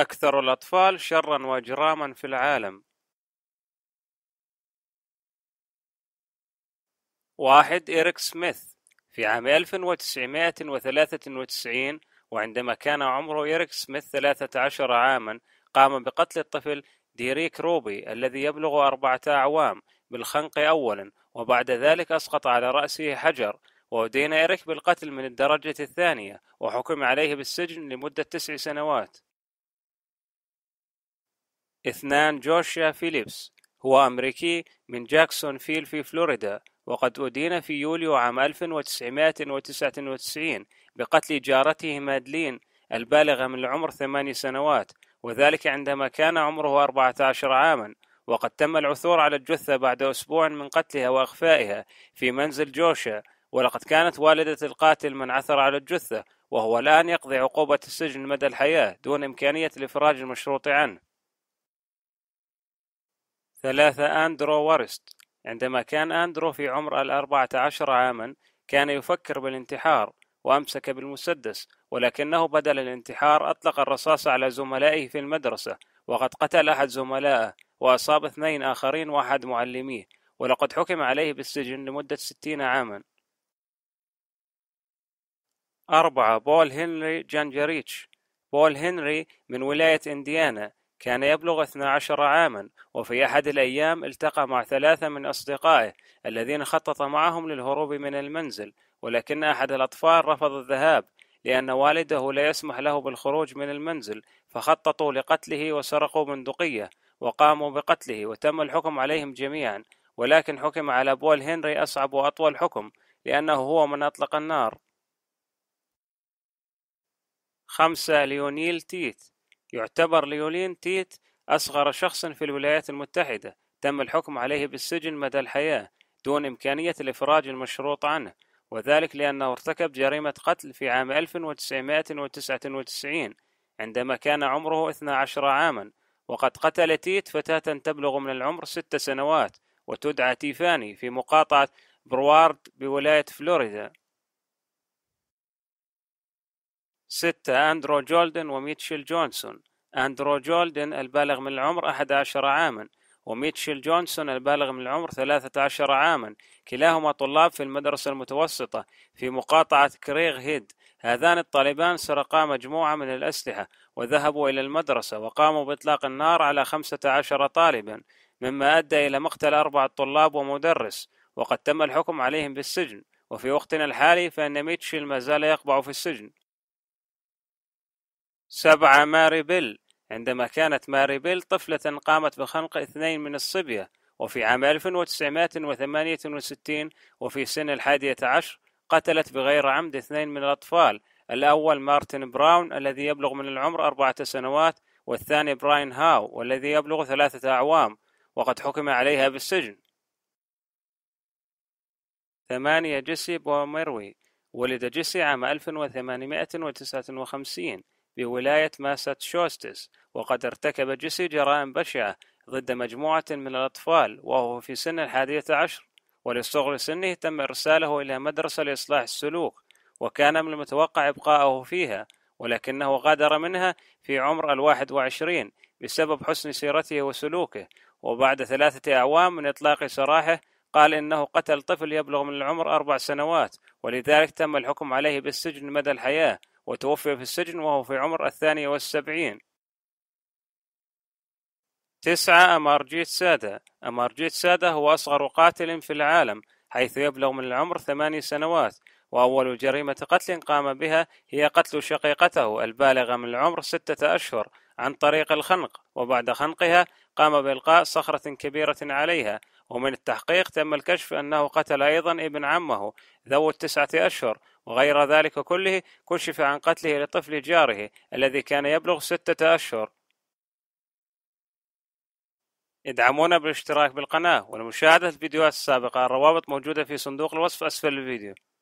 أكثر الأطفال شرا وإجراما في العالم. واحد إيريك سميث في عام 1993 وعندما كان عمره إيريك سميث 13 عاما قام بقتل الطفل ديريك روبي الذي يبلغ أربعة أعوام بالخنق أولا وبعد ذلك أسقط على رأسه حجر وأدين إيريك بالقتل من الدرجة الثانية وحكم عليه بالسجن لمدة تسع سنوات اثنان جوشيا فيليبس هو أمريكي من جاكسون فيل في فلوريدا وقد أدين في يوليو عام 1999 بقتل جارته مادلين البالغة من العمر ثماني سنوات وذلك عندما كان عمره 14 عاما وقد تم العثور على الجثة بعد أسبوع من قتلها وإخفائها في منزل جوشا ولقد كانت والدة القاتل من عثر على الجثة وهو الآن يقضي عقوبة السجن مدى الحياة دون إمكانية الإفراج المشروط عنه ثلاثة أندرو وارست عندما كان أندرو في عمر الأربعة عشر عاما كان يفكر بالانتحار وأمسك بالمسدس ولكنه بدل الانتحار أطلق الرصاص على زملائه في المدرسة وقد قتل أحد زملائه وأصاب اثنين آخرين وأحد معلميه ولقد حكم عليه بالسجن لمدة ستين عاما أربعة بول هنري جانجريتش بول هنري من ولاية إنديانا كان يبلغ 12 عاما وفي أحد الأيام التقى مع ثلاثة من أصدقائه الذين خطط معهم للهروب من المنزل ولكن أحد الأطفال رفض الذهاب لأن والده لا يسمح له بالخروج من المنزل فخططوا لقتله وسرقوا بندقية وقاموا بقتله وتم الحكم عليهم جميعا ولكن حكم على بول هنري أصعب وأطول حكم لأنه هو من أطلق النار خمسة ليونيل تيت يعتبر ليولين تيت أصغر شخص في الولايات المتحدة تم الحكم عليه بالسجن مدى الحياة دون إمكانية الإفراج المشروط عنه وذلك لأنه ارتكب جريمة قتل في عام 1999 عندما كان عمره 12 عاما وقد قتل تيت فتاة تبلغ من العمر ست سنوات وتدعى تيفاني في مقاطعة بروارد بولاية فلوريدا ستة أندرو جولدن وميتشل جونسون أندرو جولدن البالغ من العمر 11 عامًا وميتشل جونسون البالغ من العمر 13 عاما كلاهما طلاب في المدرسة المتوسطة في مقاطعة كريغ هيد هذان الطالبان سرقا مجموعة من الأسلحة وذهبوا إلى المدرسة وقاموا بإطلاق النار على 15 طالبا مما أدى إلى مقتل أربعة طلاب ومدرس وقد تم الحكم عليهم بالسجن وفي وقتنا الحالي فإن ميتشل ما زال يقبع في السجن سبعة ماري بيل عندما كانت ماري بيل طفلة قامت بخنق اثنين من الصبية وفي عام 1968 وفي سن الحادية عشر قتلت بغير عمد اثنين من الأطفال الأول مارتن براون الذي يبلغ من العمر أربعة سنوات والثاني براين هاو والذي يبلغ ثلاثة أعوام وقد حكم عليها بالسجن ثمانية جيسي بوميروي ولد جيسي عام 1859 بولاية ماساتشوستس وقد ارتكب جيسي جرائم بشعة ضد مجموعة من الأطفال وهو في سن الحادية عشر ولصغر سنه تم إرساله إلى مدرسة لإصلاح السلوك وكان من المتوقع إبقاءه فيها ولكنه غادر منها في عمر الواحد وعشرين بسبب حسن سيرته وسلوكه وبعد ثلاثة أعوام من إطلاق سراحه قال إنه قتل طفل يبلغ من العمر أربع سنوات ولذلك تم الحكم عليه بالسجن مدى الحياة وتوفي في السجن وهو في عمر الثانية والسبعين تسعة أمارجيت سادة أمارجيت سادة هو أصغر قاتل في العالم حيث يبلغ من العمر ثماني سنوات وأول جريمة قتل قام بها هي قتل شقيقته البالغة من العمر ستة أشهر عن طريق الخنق وبعد خنقها قام بإلقاء صخرة كبيرة عليها ومن التحقيق تم الكشف أنه قتل أيضا ابن عمه ذو التسعة أشهر وغير ذلك كله كشف عن قتله لطفل جاره الذي كان يبلغ ستة أشهر ادعمونا بالاشتراك بالقناة والمشاهدة الفيديوهات السابقة الروابط موجودة في صندوق الوصف أسفل الفيديو